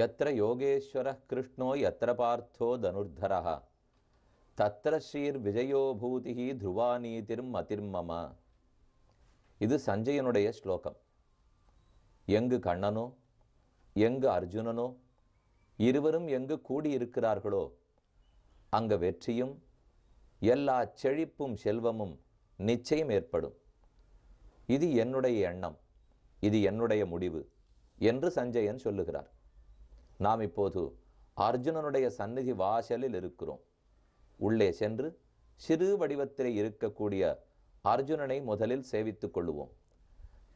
यत्र योगेश्वरः कृष्णो यत्र पार्थो धनुर्धरः தத்திர ஸ்ரீர் விஜயோ பூதிகி த்ருவா நீதிரும் இது சஞ்சயனுடைய ஸ்லோகம் எங்கு கண்ணனோ எங்கு அர்ஜுனனோ இருவரும் எங்கு கூடியிருக்கிறார்களோ அங்கு வெற்றியும் எல்லா செழிப்பும் செல்வமும் நிச்சயம் ஏற்படும் இது என்னுடைய எண்ணம் இது என்னுடைய முடிவு என்று சஞ்சயன் சொல்லுகிறார் நாம் இப்போது அர்ஜுனனுடைய சந்நிதி வாசலில் இருக்கிறோம் உள்ளே சென்று சிறு வடிவத்திலே இருக்கக்கூடிய அர்ஜுனனை முதலில் சேவித்துக் கொள்வோம்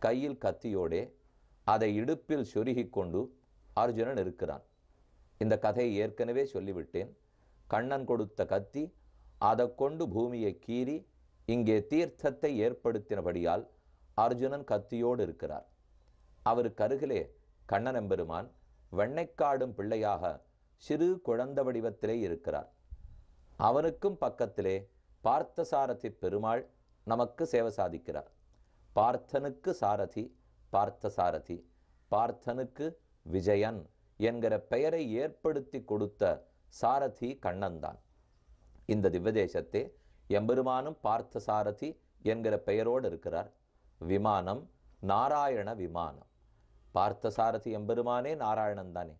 கையில் கத்தியோடே அதை இடுப்பில் சொருகி கொண்டு அர்ஜுனன் இருக்கிறான் இந்த கதையை ஏற்கனவே சொல்லிவிட்டேன் கண்ணன் கொடுத்த கத்தி அதை கொண்டு பூமியை கீறி இங்கே தீர்த்தத்தை ஏற்படுத்தினபடியால் அர்ஜுனன் கத்தியோடு இருக்கிறார் அவருக்கு அருகிலே கண்ணன் எம்பெருமான் வெண்ணைக்காடும் பிள்ளையாக சிறு குழந்த வடிவத்திலே இருக்கிறார் அவனுக்கும் பக்கத்திலே பார்த்த சாரதி பெருமாள் நமக்கு சேவை சாதிக்கிறார் பார்த்தனுக்கு சாரதி பார்த்த சாரதி பார்த்தனுக்கு விஜயன் என்கிற பெயரை ஏற்படுத்தி கொடுத்த சாரதி கண்ணன்தான் இந்த திவ்வதேசத்தே எம்பெருமானும் பார்த்த சாரதி என்கிற பெயரோடு இருக்கிறார் விமானம் நாராயண விமானம் பார்த்தசாரதி எம்பெருமானே நாராயணன் தானே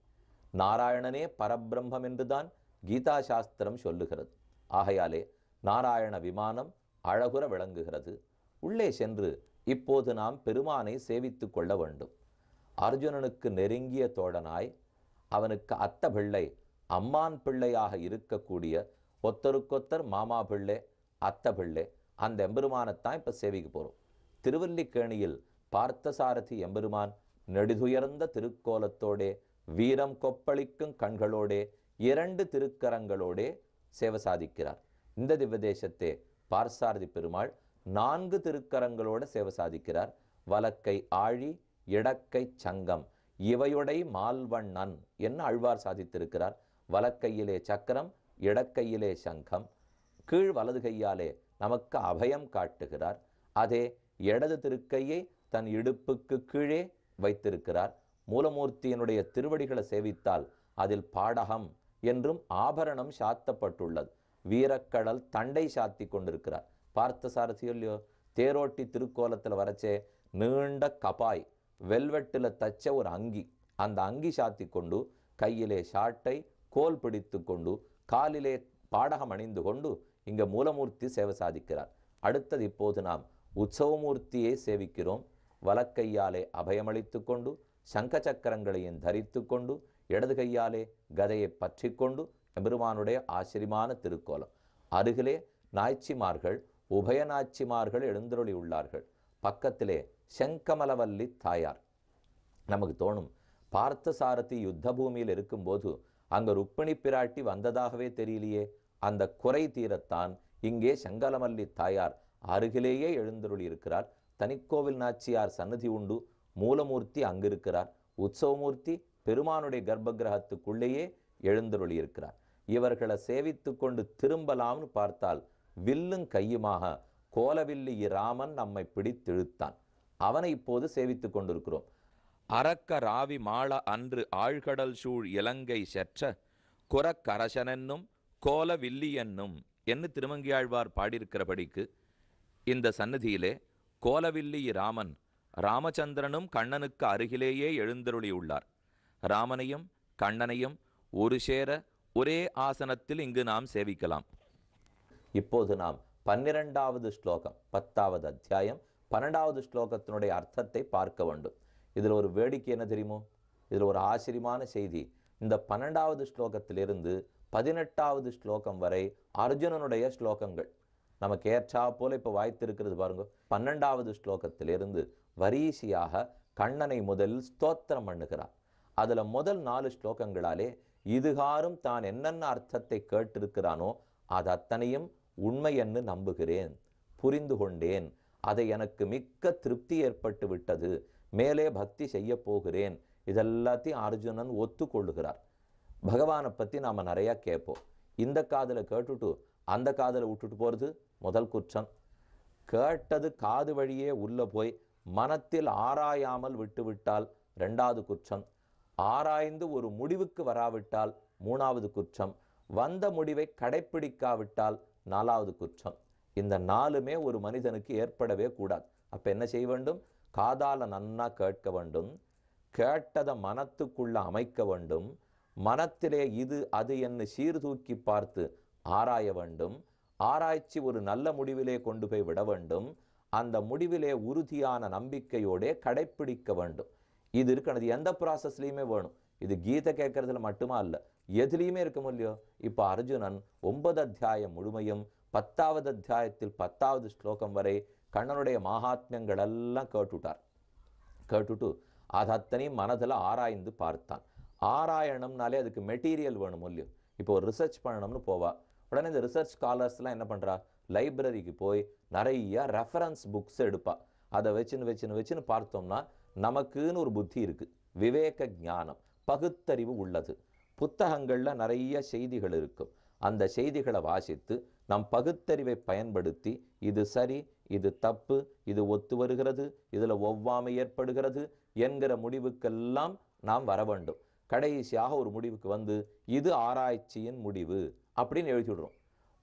நாராயணனே பரபிரம்மம் என்றுதான் கீதா சாஸ்திரம் சொல்லுகிறது ஆகையாலே நாராயண விமானம் அழகுற விளங்குகிறது உள்ளே சென்று இப்போது நாம் பெருமானை சேவித்து கொள்ள வேண்டும் அர்ஜுனனுக்கு நெருங்கிய தோழனாய் அவனுக்கு அத்த பிள்ளை அம்மான் பிள்ளையாக இருக்கக்கூடிய ஒத்தருக்கொத்தர் மாமா பிள்ளை அத்த பிள்ளை அந்த எம்பெருமானைத்தான் இப்போ சேவிக்க போகிறோம் திருவல்லிக்கேணியில் பார்த்தசாரதி எம்பெருமான் நெடுதுயர்ந்த திருக்கோலத்தோடே வீரம் கொப்பளிக்கும் கண்களோடே இரண்டு திருக்கரங்களோடே சேவை சாதிக்கிறார் இந்த திவ்வதேசத்தே பார்சாரதி பெருமாள் நான்கு திருக்கரங்களோட சேவை சாதிக்கிறார் வலக்கை ஆழி இடக்கை சங்கம் இவையுடை மால்வண்ணன் என்ன அழ்வார் சாதித்திருக்கிறார் வலக்கையிலே சக்கரம் இடக்கையிலே சங்கம் கீழ் வலது கையாலே நமக்கு அபயம் காட்டுகிறார் அதே இடது திருக்கையை தன் இடுப்புக்கு கீழே வைத்திருக்கிறார் மூலமூர்த்தியினுடைய திருவடிகளை சேவித்தால் அதில் பாடகம் என்றும் ஆபரணம் சாத்தப்பட்டுள்ளது வீரக்கடல் தண்டை சாத்தி கொண்டிருக்கிறார் பார்த்த இல்லையோ தேரோட்டி திருக்கோலத்தில் வரைச்சே நீண்ட கபாய் வெல்வெட்டில் தச்ச ஒரு அங்கி அந்த அங்கி சாத்தி கொண்டு கையிலே ஷாட்டை கோல் பிடித்து கொண்டு காலிலே பாடகம் அணிந்து கொண்டு இங்கே மூலமூர்த்தி சேவை சாதிக்கிறார் அடுத்தது இப்போது நாம் உற்சவமூர்த்தியை சேவிக்கிறோம் வலக்கையாலே அபயமளித்து கொண்டு சங்கச்சக்கரங்களையும் தரித்து கொண்டு இடது கையாலே கதையை பற்றிக்கொண்டு கொண்டு ஆசிரியமான திருக்கோலம் அருகிலே நாய்ச்சிமார்கள் உபய நாய்ச்சிமார்கள் எழுந்தருளி உள்ளார்கள் பக்கத்திலே செங்கமலவல்லி தாயார் நமக்கு தோணும் பார்த்த சாரதி யுத்த பூமியில் இருக்கும்போது அங்கு ருப்பிணி பிராட்டி வந்ததாகவே தெரியலையே அந்த குறை தீரத்தான் இங்கே செங்கலமல்லி தாயார் அருகிலேயே எழுந்தருளி இருக்கிறார் தனிக்கோவில் நாச்சியார் சன்னதி உண்டு மூலமூர்த்தி அங்கிருக்கிறார் உற்சவமூர்த்தி பெருமானுடைய கர்ப்ப கிரகத்துக்குள்ளேயே எழுந்தருளியிருக்கிறார் இவர்களை சேவித்து கொண்டு திரும்பலாம்னு பார்த்தால் வில்லும் கையுமாக கோலவில்லி ராமன் நம்மை பிடித்திழுத்தான் அவனை இப்போது சேவித்து கொண்டிருக்கிறோம் அரக்க ராவி மாள அன்று ஆழ்கடல் சூழ் இலங்கை செற்ற குரக்கரசனென்னும் கோலவில்லி என்னும் என்று திருமங்கியாழ்வார் பாடியிருக்கிறபடிக்கு இந்த சன்னதியிலே கோலவில்லி ராமன் ராமச்சந்திரனும் கண்ணனுக்கு அருகிலேயே எழுந்தருளியுள்ளார் ராமனையும் கண்ணனையும் ஒரு சேர ஒரே ஆசனத்தில் இங்கு நாம் சேவிக்கலாம் இப்போது நாம் பன்னிரெண்டாவது ஸ்லோகம் பத்தாவது அத்தியாயம் பன்னெண்டாவது ஸ்லோகத்தினுடைய அர்த்தத்தை பார்க்க வேண்டும் இதில் ஒரு வேடிக்கை என்ன தெரியுமோ இதில் ஒரு ஆச்சரியமான செய்தி இந்த பன்னெண்டாவது ஸ்லோகத்திலிருந்து பதினெட்டாவது ஸ்லோகம் வரை அர்ஜுனனுடைய ஸ்லோகங்கள் நமக்கு ஏற்றா போல இப்போ வாய்த்திருக்கிறது பாருங்க பன்னெண்டாவது ஸ்லோகத்திலிருந்து வரிசையாக கண்ணனை முதலில் ஸ்தோத்திரம் பண்ணுகிறார் அதில் முதல் நாலு ஸ்லோகங்களாலே இதுகாரும் தான் என்னென்ன அர்த்தத்தை கேட்டிருக்கிறானோ அது அத்தனையும் உண்மையென்னு நம்புகிறேன் புரிந்து கொண்டேன் அதை எனக்கு மிக்க திருப்தி ஏற்பட்டு விட்டது மேலே பக்தி செய்ய போகிறேன் இதெல்லாத்தையும் அர்ஜுனன் ஒத்துக்கொள்ளுகிறார் பகவானை பற்றி நாம் நிறையா கேட்போம் இந்த காதல கேட்டுட்டு அந்த காதல விட்டுட்டு போகிறது முதல் குற்றம் கேட்டது காது வழியே உள்ளே போய் மனத்தில் ஆராயாமல் விட்டுவிட்டால் ரெண்டாவது குற்றம் ஆராய்ந்து ஒரு முடிவுக்கு வராவிட்டால் மூணாவது குற்றம் வந்த முடிவை கடைப்பிடிக்காவிட்டால் நாலாவது குற்றம் இந்த நாலுமே ஒரு மனிதனுக்கு ஏற்படவே கூடாது அப்போ என்ன செய்ய வேண்டும் காதால் நன்னா கேட்க வேண்டும் கேட்டதை மனத்துக்குள்ள அமைக்க வேண்டும் மனத்திலே இது அது என்று சீர்தூக்கி பார்த்து ஆராய வேண்டும் ஆராய்ச்சி ஒரு நல்ல முடிவிலே கொண்டு போய் விட வேண்டும் அந்த முடிவிலே உறுதியான நம்பிக்கையோடே கடைப்பிடிக்க வேண்டும் இது இருக்கணும் எந்த ப்ராசஸ்லையுமே வேணும் இது கீதை கேட்கறதுல மட்டுமா இல்லை எதுலேயுமே இருக்க முடியும் இப்போ அர்ஜுனன் ஒன்பது அத்தியாயம் முழுமையும் பத்தாவது அத்தியாயத்தில் பத்தாவது ஸ்லோகம் வரை கண்ணனுடைய மகாத்மியங்கள் எல்லாம் கேட்டுட்டார் கேட்டுட்டு அது அத்தனையும் மனதில் ஆராய்ந்து பார்த்தான் ஆராயணம்னாலே அதுக்கு மெட்டீரியல் வேணும் இல்லையோ இப்போ ஒரு ரிசர்ச் பண்ணணும்னு போவா உடனே இந்த ரிசர்ச் ஸ்காலர்ஸ்லாம் என்ன பண்ணுறா லைப்ரரிக்கு போய் நிறைய ரெஃபரன்ஸ் புக்ஸ் எடுப்பா அதை வச்சுன்னு வச்சுன்னு வச்சுன்னு பார்த்தோம்னா நமக்குன்னு ஒரு புத்தி இருக்குது விவேக ஞானம் பகுத்தறிவு உள்ளது புத்தகங்களில் நிறைய செய்திகள் இருக்கும் அந்த செய்திகளை வாசித்து நம் பகுத்தறிவை பயன்படுத்தி இது சரி இது தப்பு இது ஒத்து வருகிறது இதில் ஒவ்வாமை ஏற்படுகிறது என்கிற முடிவுக்கெல்லாம் நாம் வர வேண்டும் கடைசியாக ஒரு முடிவுக்கு வந்து இது ஆராய்ச்சியின் முடிவு அப்படின்னு எழுதி விடுறோம்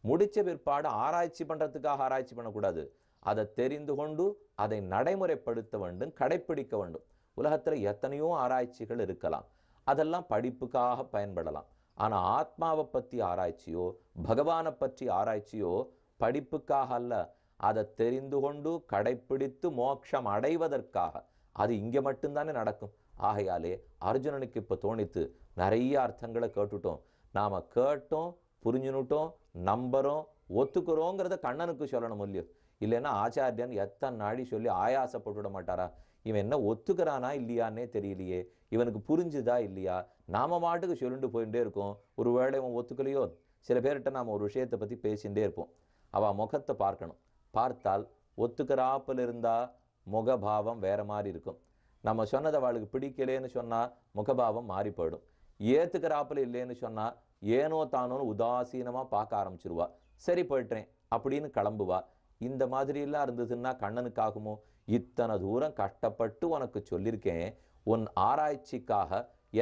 முடித்த பிற்பாடு ஆராய்ச்சி பண்ணுறதுக்காக ஆராய்ச்சி பண்ணக்கூடாது அதை தெரிந்து கொண்டு அதை நடைமுறைப்படுத்த வேண்டும் கடைப்பிடிக்க வேண்டும் உலகத்தில் எத்தனையோ ஆராய்ச்சிகள் இருக்கலாம் அதெல்லாம் படிப்புக்காக பயன்படலாம் ஆனால் ஆத்மாவை பற்றி ஆராய்ச்சியோ பகவானை பற்றி ஆராய்ச்சியோ படிப்புக்காக அல்ல அதை தெரிந்து கொண்டு கடைப்பிடித்து மோட்சம் அடைவதற்காக அது இங்கே மட்டும்தானே நடக்கும் ஆகையாலே அர்ஜுனனுக்கு இப்போ தோணித்து நிறைய அர்த்தங்களை கேட்டுட்டோம் நாம் கேட்டோம் புரிஞ்சுனுட்டோம் நம்புறோம் ஒத்துக்கிறோங்கிறத கண்ணனுக்கு சொல்லணும் இல்லையோ இல்லைன்னா ஆச்சாரியன் எத்தனை நாடி சொல்லி ஆயாசப்பட்டுவிட மாட்டாரா இவன் என்ன ஒத்துக்கிறானா இல்லையான்னே தெரியலையே இவனுக்கு புரிஞ்சுதா இல்லையா நாம மாட்டுக்கு சொல்லிட்டு போயிட்டே இருக்கோம் ஒரு வேளை இவன் ஒத்துக்கலையோ சில பேர்கிட்ட நாம் ஒரு விஷயத்தை பற்றி பேசிகிட்டே இருப்போம் அவள் முகத்தை பார்க்கணும் பார்த்தால் ஒத்துக்கிறாப்பில் இருந்தால் முகபாவம் வேறு மாதிரி இருக்கும் நம்ம சொன்னதை அவளுக்கு பிடிக்கலேன்னு சொன்னால் முகபாவம் மாறி போயிடும் ஏற்றுக்கிறாப்பில் இல்லைன்னு சொன்னால் ஏனோ தானோன்னு உதாசீனமாக பார்க்க ஆரம்பிச்சிருவா சரி போயிட்டேன் அப்படின்னு கிளம்புவா இந்த மாதிரிலாம் இருந்ததுன்னா கண்ணனுக்காகுமோ இத்தனை தூரம் கஷ்டப்பட்டு உனக்கு சொல்லியிருக்கேன் உன் ஆராய்ச்சிக்காக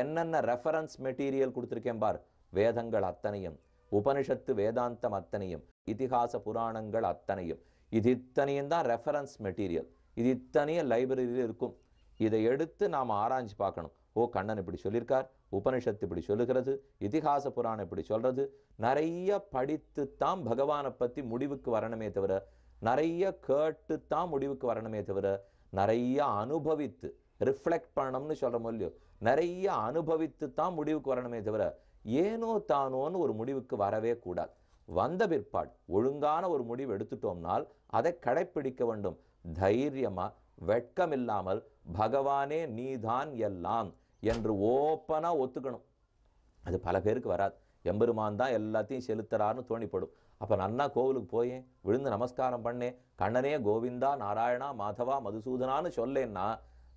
என்னென்ன ரெஃபரன்ஸ் மெட்டீரியல் கொடுத்துருக்கேன் பார் வேதங்கள் அத்தனையும் உபனிஷத்து வேதாந்தம் அத்தனையும் இதிகாச புராணங்கள் அத்தனையும் இது இத்தனையும் தான் ரெஃபரன்ஸ் மெட்டீரியல் இது இத்தனையும் லைப்ரரியில் இருக்கும் இதை எடுத்து நாம் ஆராய்ஞ்சு பார்க்கணும் ஓ கண்ணன் இப்படி சொல்லியிருக்கார் உபனிஷத்து இப்படி சொல்லுகிறது இதிகாச புராணம் இப்படி சொல்கிறது நிறைய படித்து தான் பகவானை பற்றி முடிவுக்கு வரணுமே தவிர நிறைய கேட்டு தான் முடிவுக்கு வரணுமே தவிர நிறைய அனுபவித்து ரிஃப்ளெக்ட் பண்ணணும்னு சொல்கிறோம் இல்லையோ நிறைய அனுபவித்து தான் முடிவுக்கு வரணுமே தவிர ஏனோ தானோன்னு ஒரு முடிவுக்கு வரவே கூடாது வந்த பிற்பாடு ஒழுங்கான ஒரு முடிவு எடுத்துட்டோம்னால் அதை கடைப்பிடிக்க வேண்டும் தைரியமாக வெட்கமில்லாமல் பகவானே நீதான் எல்லாம் என்று ஓப்பனாக ஒத்துக்கணும் அது பல பேருக்கு வராது எம்பெருமான் தான் எல்லாத்தையும் செலுத்துறாருன்னு தோணிப்படும் அப்போ நன்னா கோவிலுக்கு போயேன் விழுந்து நமஸ்காரம் பண்ணேன் கண்ணனே கோவிந்தா நாராயணா மாதவா மதுசூதனான்னு சொல்லேன்னா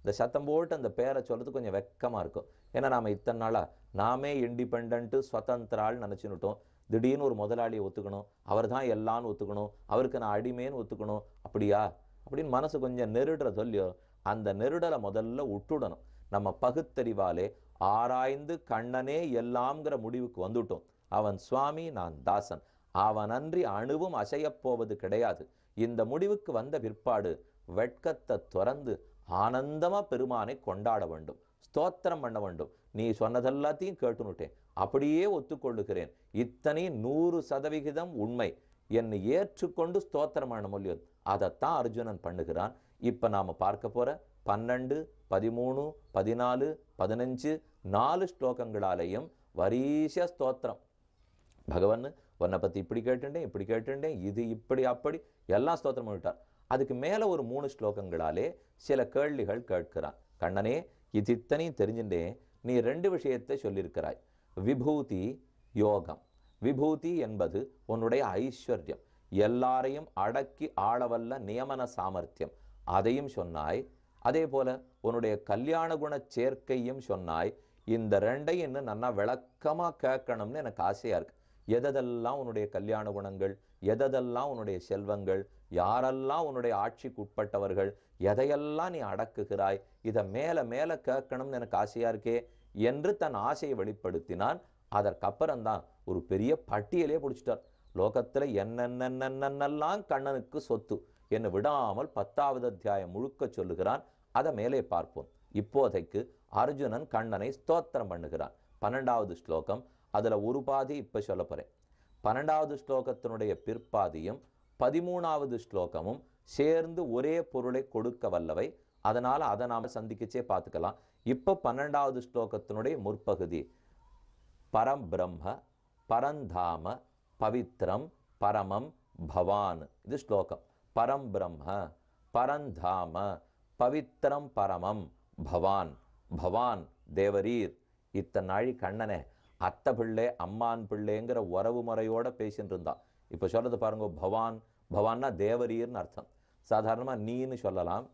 இந்த சத்தம் போட்டு அந்த பேரை சொல்கிறது கொஞ்சம் வெக்கமாக இருக்கும் ஏன்னா நாம் இத்தனை நாளாக நாமே இண்டிபெண்ட்டு ஸ்வதந்திரால் நினச்சினுட்டோம் திடீர்னு ஒரு முதலாளியை ஒத்துக்கணும் அவர் தான் எல்லான்னு ஒத்துக்கணும் அவருக்கு நான் அடிமேன்னு ஒத்துக்கணும் அப்படியா அப்படின்னு மனசு கொஞ்சம் நெருடுற சொல்லியோ அந்த நெருடலை முதல்ல விட்டுடணும் நம்ம பகுத்தறிவாலே ஆராய்ந்து கண்ணனே எல்லாம்ங்கிற முடிவுக்கு வந்துட்டோம் அவன் சுவாமி நான் தாசன் அவன் அன்றி அணுவும் அசையப்போவது கிடையாது இந்த முடிவுக்கு வந்த பிற்பாடு வெட்கத்தை துறந்து ஆனந்தமாக பெருமானை கொண்டாட வேண்டும் ஸ்தோத்திரம் பண்ண வேண்டும் நீ சொன்னதெல்லாத்தையும் கேட்டுனுட்டேன் அப்படியே ஒத்துக்கொள்ளுகிறேன் இத்தனை நூறு சதவிகிதம் உண்மை என்னை ஏற்றுக்கொண்டு ஸ்தோத்திரம் பண்ண முடியும் அதைத்தான் அர்ஜுனன் பண்ணுகிறான் இப்போ நாம் பார்க்க போகிற பன்னெண்டு பதிமூணு பதினாலு பதினஞ்சு நாலு శ్లోకంగళాలయం వరీష ஸ்தோத்திரம் భగవన్ உன்னை பற்றி இப்படி கேட்டுட்டேன் இப்படி கேட்டுட்டேன் இது இப்படி அப்படி எல்லாம் ஸ்தோத்திரம் விட்டார் அதுக்கு மேலே ஒரு மூணு ஸ்லோகங்களாலே சில கேள்விகள் கேட்கிறார் கண்ணனே இது இத்தனையும் தெரிஞ்சுட்டே நீ ரெண்டு விஷயத்தை சொல்லியிருக்கிறாய் விபூதி யோகம் விபூதி என்பது உன்னுடைய ஐஸ்வர்யம் எல்லாரையும் அடக்கி ஆளவல்ல நியமன சாமர்த்தியம் அதையும் சொன்னாய் அதே போல உன்னுடைய கல்யாண குண சேர்க்கையும் சொன்னாய் இந்த ரெண்டையும் இன்னும் நல்லா விளக்கமாக கேட்கணும்னு எனக்கு ஆசையாக இருக்குது எதெல்லாம் உன்னுடைய கல்யாண குணங்கள் எதெல்லாம் உன்னுடைய செல்வங்கள் யாரெல்லாம் உன்னுடைய ஆட்சிக்கு உட்பட்டவர்கள் எதையெல்லாம் நீ அடக்குகிறாய் இதை மேலே மேலே கேட்கணும்னு எனக்கு ஆசையாக இருக்கே என்று தன் ஆசையை வெளிப்படுத்தினான் அதற்கப்புறம்தான் ஒரு பெரிய பட்டியலே பிடிச்சிட்டார் லோகத்தில் என்னென்னெல்லாம் கண்ணனுக்கு சொத்து என்னை விடாமல் பத்தாவது அத்தியாயம் முழுக்க சொல்லுகிறான் அதை மேலே பார்ப்போம் இப்போதைக்கு அர்ஜுனன் கண்ணனை ஸ்தோத்திரம் பண்ணுகிறான் பன்னெண்டாவது ஸ்லோகம் அதில் ஒரு பாதி இப்போ சொல்ல போகிறேன் பன்னெண்டாவது ஸ்லோகத்தினுடைய பிற்பாதியும் பதிமூணாவது ஸ்லோகமும் சேர்ந்து ஒரே பொருளை கொடுக்க வல்லவை அதனால் அதை நாம் சந்திக்கிச்சே பார்த்துக்கலாம் இப்போ பன்னெண்டாவது ஸ்லோகத்தினுடைய முற்பகுதி பரம் பிரம்ம பரந்தாம பவித்ரம் பரமம் பவான் இது ஸ்லோகம் பரம் பிரம்ம பரந்தாம பவித்திரம் பரமம் பவான் பவான் தேவரீர் இத்தனை நாழி கண்ணனே அத்தை பிள்ளை அம்மான் பிள்ளைங்கிற உறவு முறையோடு பேசின்னு இருந்தான் இப்போ சொல்கிறது பாருங்க பவான் பவான்னா தேவரீர்னு அர்த்தம் சாதாரணமாக நீன்னு சொல்லலாம்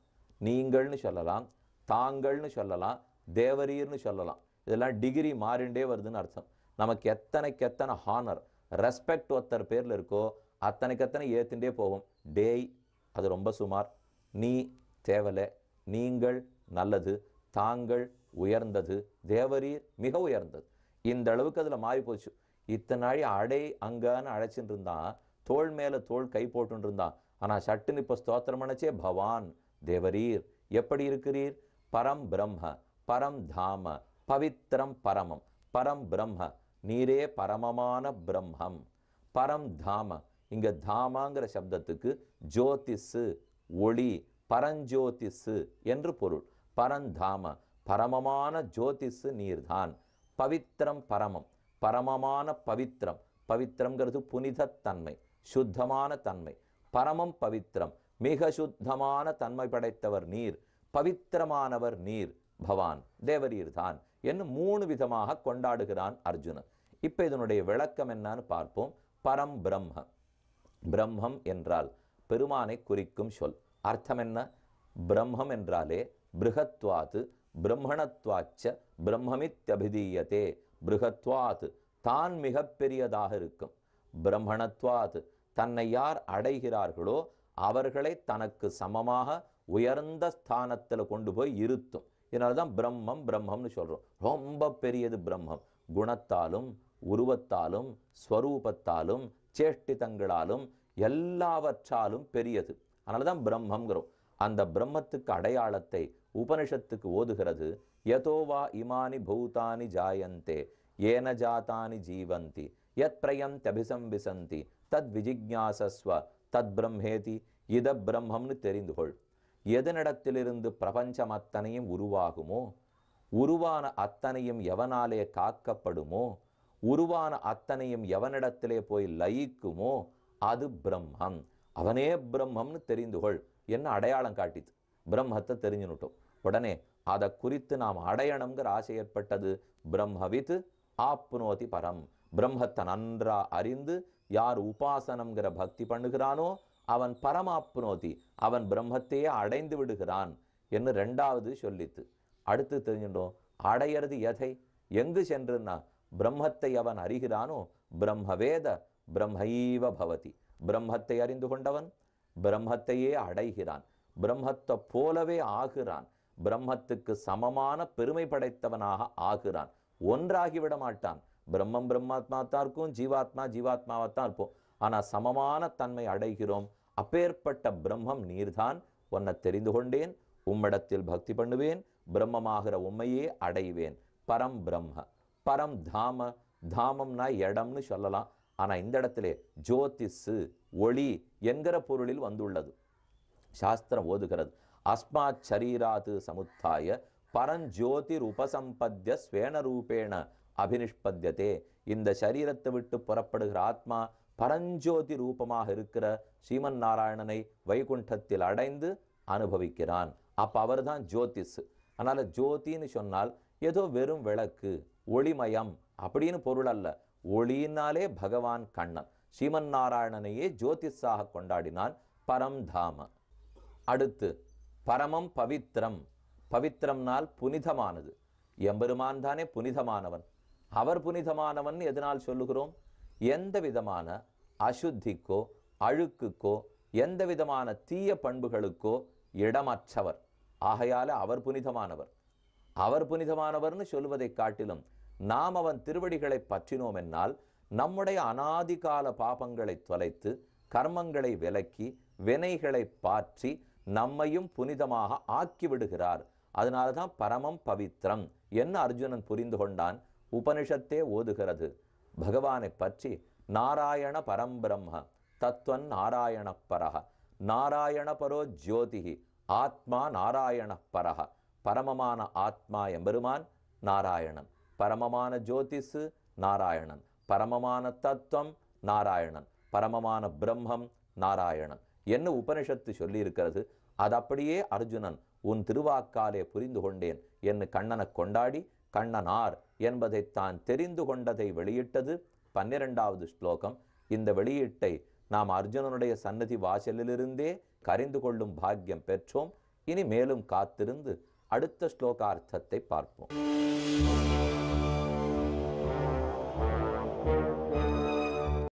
நீங்கள்னு சொல்லலாம் தாங்கள்னு சொல்லலாம் தேவரீர்னு சொல்லலாம் இதெல்லாம் டிகிரி மாறிண்டே வருதுன்னு அர்த்தம் நமக்கு எத்தனைக்கு எத்தனை ஹானர் ரெஸ்பெக்ட் ஒருத்தர் பேரில் இருக்கோ அத்தனைக்கு அத்தனை ஏற்றுண்டே போகும் டேய் அது ரொம்ப சுமார் நீ தேவலை நீங்கள் நல்லது தாங்கள் உயர்ந்தது தேவரீர் மிக உயர்ந்தது இந்த அளவுக்கு அதில் மாறி போச்சு இத்தனை நாளி அடை அங்கன்னு அழைச்சிட்டு இருந்தான் தோல் மேலே தோல் கை போட்டு இருந்தான் ஆனால் சட்டுன்னு இப்போ ஸ்தோத்திரம் அணைச்சே பவான் தேவரீர் எப்படி இருக்கிறீர் பரம் பிரம்ம பரம் தாம பவித்திரம் பரமம் பரம் பிரம்ம நீரே பரமமான பிரம்மம் பரம் தாம இங்கே தாமாங்கிற சப்தத்துக்கு ஜோதிஸு ஒளி பரஞ்சோதிசு என்று பொருள் பரந்தாம பரமமான ஜோதிசு நீர்தான் பவித்திரம் பரமம் பரமமான பவித்திரம் பவித்திரங்கிறது புனிதத்தன்மை சுத்தமான தன்மை பரமம் பவித்திரம் மிக சுத்தமான தன்மை படைத்தவர் நீர் பவித்திரமானவர் நீர் பவான் தேவரீர் தான் என்று மூணு விதமாக கொண்டாடுகிறான் அர்ஜுனன் இப்போ இதனுடைய விளக்கம் என்னன்னு பார்ப்போம் பரம் பிரம்ம பிரம்மம் என்றால் பெருமானை குறிக்கும் சொல் அர்த்தம் என்ன பிரம்மம் என்றாலே பிருகத்வாத்து பிரம்மணத்வாச்ச பிரம்மமித்யபிதீயதே பிருகத்வாத் தான் மிகப்பெரியதாக இருக்கும் பிரம்மணத்வாத் தன்னை யார் அடைகிறார்களோ அவர்களை தனக்கு சமமாக உயர்ந்த ஸ்தானத்தில் கொண்டு போய் இருத்தும் இதனால தான் பிரம்மம் பிரம்மம்னு சொல்கிறோம் ரொம்ப பெரியது பிரம்மம் குணத்தாலும் உருவத்தாலும் ஸ்வரூபத்தாலும் சேஷ்டிதங்களாலும் எல்லாவற்றாலும் பெரியது அதனால தான் பிரம்மங்கிறோம் அந்த பிரம்மத்துக்கு அடையாளத்தை உபனிஷத்துக்கு ஓதுகிறது யதோவா இமானி பூதானி ஜாயந்தே ஏன ஜாத்தானி ஜீவந்தி யத் பிரயம் தபிசம் விசந்தி தத் விஜிக்யாசஸ்வ தத் பிரம்மேதி இத பிரம்மம்னு தெரிந்து கொள் எதனிடத்திலிருந்து பிரபஞ்சம் அத்தனையும் உருவாகுமோ உருவான அத்தனையும் எவனாலே காக்கப்படுமோ உருவான அத்தனையும் எவனிடத்திலே போய் லயிக்குமோ அது பிரம்மம் அவனே பிரம்மம்னு தெரிந்து கொள் என்ன அடையாளம் காட்டித்து பிரம்மத்தை தெரிஞ்சுனுட்டோம் உடனே அதை குறித்து நாம் அடையணுங்கிற ஆசை ஏற்பட்டது பிரம்மவித் ஆப்னோதி பரம் பிரம்மத்தை நன்றா அறிந்து யார் உபாசனம்ங்கிற பக்தி பண்ணுகிறானோ அவன் பரமாப்னோதி அவன் பிரம்மத்தையே அடைந்து விடுகிறான் என்று ரெண்டாவது சொல்லித்து அடுத்து தெரிஞ்சுட்டோம் அடையிறது எதை எங்கு சென்றுன்னா பிரம்மத்தை அவன் அறிகிறானோ பிரம்மவேத பிரம்மைவ பவதி பிரம்மத்தை அறிந்து கொண்டவன் பிரம்மத்தையே அடைகிறான் பிரம்மத்தை போலவே ஆகிறான் பிரம்மத்துக்கு சமமான பெருமை படைத்தவனாக ஆகிறான் ஒன்றாகிவிட மாட்டான் பிரம்மம் பிரம்மாத்மா தான் இருக்கும் ஜீவாத்மா ஜீவாத்மாவாக தான் இருப்போம் ஆனால் சமமான தன்மை அடைகிறோம் அப்பேற்பட்ட பிரம்மம் நீர்தான் உன்னை தெரிந்து கொண்டேன் உம்மிடத்தில் பக்தி பண்ணுவேன் பிரம்மமாகிற உண்மையே அடைவேன் பரம் பிரம்ம பரம் தாம தாமம்னா இடம்னு சொல்லலாம் ஆனால் இந்த இடத்திலே ஜோதிஷு ஒளி என்கிற பொருளில் வந்துள்ளது சாஸ்திரம் ஓதுகிறது அஸ்மாத் சரீராது சமுத்தாய பரஞ்சோதிர் உபசம்பத்திய ஸ்வேனரூபேண அபினிஷ்பத்தியதே இந்த சரீரத்தை விட்டு புறப்படுகிற ஆத்மா பரஞ்சோதி ரூபமாக இருக்கிற ஸ்ரீமன் நாராயணனை வைகுண்டத்தில் அடைந்து அனுபவிக்கிறான் அப்போ அவர் தான் ஜோதிஷு அதனால் ஜோதின்னு சொன்னால் ஏதோ வெறும் விளக்கு ஒளிமயம் அப்படின்னு பொருள் அல்ல ஒளியினாலே பகவான் கண்ணன் ஸ்ரீமன் நாராயணனையே ஜோதிஷாக கொண்டாடினான் பரம் தாம அடுத்து பரமம் பவித்ரம் பவித்ரம்னால் புனிதமானது எம்பெருமான் தானே புனிதமானவன் அவர் புனிதமானவன் எதனால் சொல்லுகிறோம் எந்த விதமான அசுத்திக்கோ அழுக்குக்கோ எந்த விதமான தீய பண்புகளுக்கோ இடமற்றவர் ஆகையால அவர் புனிதமானவர் அவர் புனிதமானவர்னு சொல்வதை காட்டிலும் நாம் அவன் திருவடிகளை பற்றினோம் என்னால் நம்முடைய அனாதிகால பாபங்களை தொலைத்து கர்மங்களை விலக்கி வினைகளை பாற்றி நம்மையும் புனிதமாக ஆக்கிவிடுகிறார் அதனால தான் பரமம் பவித்ரம் என்ன அர்ஜுனன் புரிந்து கொண்டான் உபனிஷத்தே ஓதுகிறது பகவானை பற்றி நாராயண பரம்பிரம்ம தத்வன் நாராயண பரக நாராயண பரோ ஜோதிகி ஆத்மா நாராயண பரக பரமமான ஆத்மா எம்பெருமான் நாராயணன் பரமமான ஜோதிஷு நாராயணன் பரமமான தத்துவம் நாராயணன் பரமமான பிரம்மம் நாராயணன் என்ன உபனிஷத்து சொல்லியிருக்கிறது அது அப்படியே அர்ஜுனன் உன் திருவாக்காலே புரிந்து கொண்டேன் என்று கண்ணனை கொண்டாடி கண்ணனார் என்பதை தான் தெரிந்து கொண்டதை வெளியிட்டது பன்னிரெண்டாவது ஸ்லோகம் இந்த வெளியீட்டை நாம் அர்ஜுனனுடைய சன்னதி வாசலிலிருந்தே கரிந்து கொள்ளும் பாக்கியம் பெற்றோம் இனி மேலும் காத்திருந்து அடுத்த ஸ்லோகார்த்தத்தை பார்ப்போம்